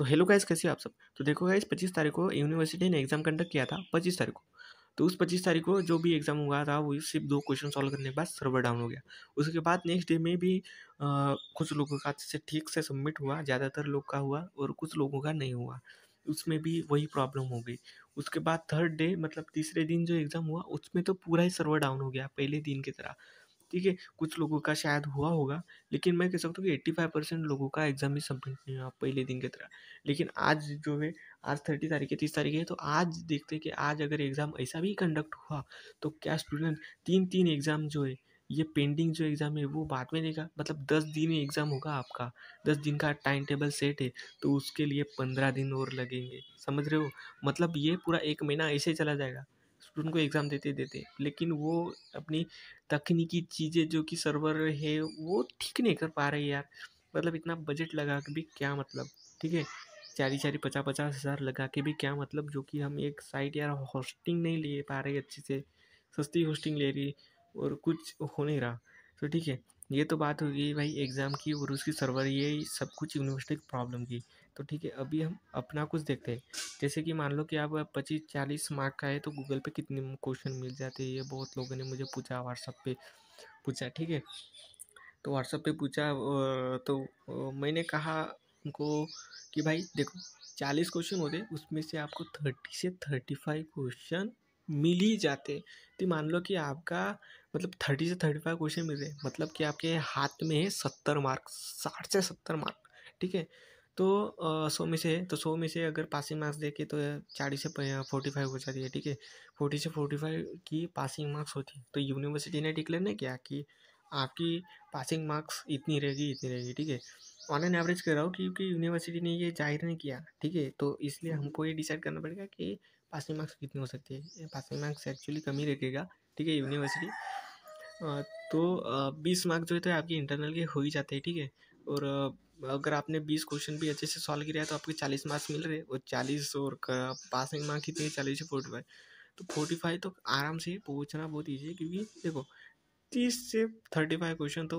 तो hello guys कैसे हो आप सब तो देखो गाइस पच्चीस तारीख को यूनिवर्सिटी ने एग्ज़ाम कंडक्ट किया था पच्चीस तारीख को तो उस पच्चीस तारीख को जो भी एग्ज़ाम हुआ था वो सिर्फ दो क्वेश्चन सॉल्व करने के बाद सर्वर डाउन हो गया उसके बाद नेक्स्ट डे में भी आ, कुछ लोगों का अच्छे से ठीक से सबमिट हुआ ज़्यादातर लोग का हुआ और कुछ लोगों का नहीं हुआ उसमें भी वही प्रॉब्लम हो गई उसके बाद थर्ड डे मतलब तीसरे दिन जो एग्ज़ाम हुआ उसमें तो पूरा ही सर्वर डाउन हो गया पहले दिन की तरह ठीक है कुछ लोगों का शायद हुआ होगा लेकिन मैं कह सकता हूँ कि एट्टी फाइव परसेंट लोगों का एग्ज़ाम ही सबमिट नहीं हुआ पहले दिन की तरह लेकिन आज जो है आज थर्टी तारीख है तीस तारीख है तो आज देखते हैं कि आज अगर एग्ज़ाम ऐसा भी कंडक्ट हुआ तो क्या स्टूडेंट तीन तीन एग्ज़ाम जो है ये पेंडिंग जो एग्ज़ाम है वो बाद में देगा मतलब दस दिन एग्ज़ाम होगा आपका दस दिन का टाइम टेबल सेट है तो उसके लिए पंद्रह दिन और लगेंगे समझ रहे हो मतलब ये पूरा एक महीना ऐसे चला जाएगा स्टूडेंट को एग्ज़ाम देते देते लेकिन वो अपनी तकनीकी चीज़ें जो कि सर्वर है वो ठीक नहीं कर पा रहे यार मतलब इतना बजट लगा के भी क्या मतलब ठीक है चारी चार पचास पचास हज़ार लगा के भी क्या मतलब जो कि हम एक साइट यार होस्टिंग नहीं ले पा रहे अच्छे से सस्ती होस्टिंग ले रही और कुछ हो नहीं रहा तो ठीक है ये तो बात होगी भाई एग्ज़ाम की और उसकी सर्वर ये सब कुछ यूनिवर्सिटी की प्रॉब्लम की तो ठीक है अभी हम अपना कुछ देखते हैं जैसे कि मान लो कि आप पच्चीस चालीस मार्क का है तो गूगल पे कितने क्वेश्चन मिल जाते हैं ये बहुत लोगों ने मुझे पूछा व्हाट्सअप पे पूछा ठीक है तो व्हाट्सअप पे पूछा तो मैंने कहा उनको कि भाई देखो चालीस क्वेश्चन होते उसमें से आपको थर्टी से थर्टी फाइव क्वेश्चन मिल ही जाते तो मान लो कि आपका मतलब थर्टी से थर्टी फाइव क्वेश्चन मिल रहे मतलब कि आपके हाथ में है सत्तर मार्क साठ से सत्तर मार्क ठीक है तो सौ में से तो सौ में से अगर पासिंग मार्क्स देखे तो चालीस से फोर्टी फाइव हो जाती है ठीक है फोर्टी से फोर्टी फाइव की पासिंग मार्क्स होती है तो यूनिवर्सिटी ने डिक्लेयर नहीं किया कि आपकी पासिंग मार्क्स इतनी रहेगी इतनी रहेगी ठीक है ऑन एन एवरेज कर रहा हूँ क्योंकि यूनिवर्सिटी ने ये जाहिर नहीं किया ठीक है तो इसलिए हम्म। हमको ये डिसाइड करना पड़ेगा कि पासिंग मार्क्स कितनी हो सकती है पासिंग मार्क्स एक्चुअली कम ही रखेगा ठीक है यूनिवर्सिटी तो बीस मार्क्स जो है तो आपके इंटरनल के हो ही जाते हैं ठीक है और अगर आपने बीस क्वेश्चन भी अच्छे से सॉल्व किया है तो आपके चालीस मार्क्स मिल रहे और चालीस और पासिंग मार्क्स कितने चालीस से फोर्टी फाइव तो फोर्टी फाइव तो आराम से पहुँचना बहुत ईजी है क्योंकि देखो तीस से थर्टी फाइव क्वेश्चन तो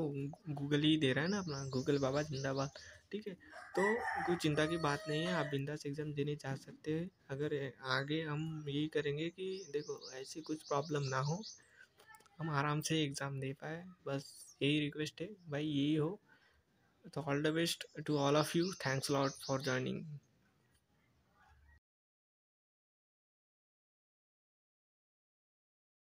गूगल ही दे रहा है ना अपना गूगल बाबा जिंदाबाद ठीक है तो कोई चिंता की बात नहीं है आप बिंदास एग्ज़ाम देने जा सकते हैं अगर आगे हम यही करेंगे कि देखो ऐसी कुछ प्रॉब्लम ना हो हम आराम से एग्ज़ाम दे पाए बस यही रिक्वेस्ट है भाई यही हो तो all the best to all of you thanks lot for joining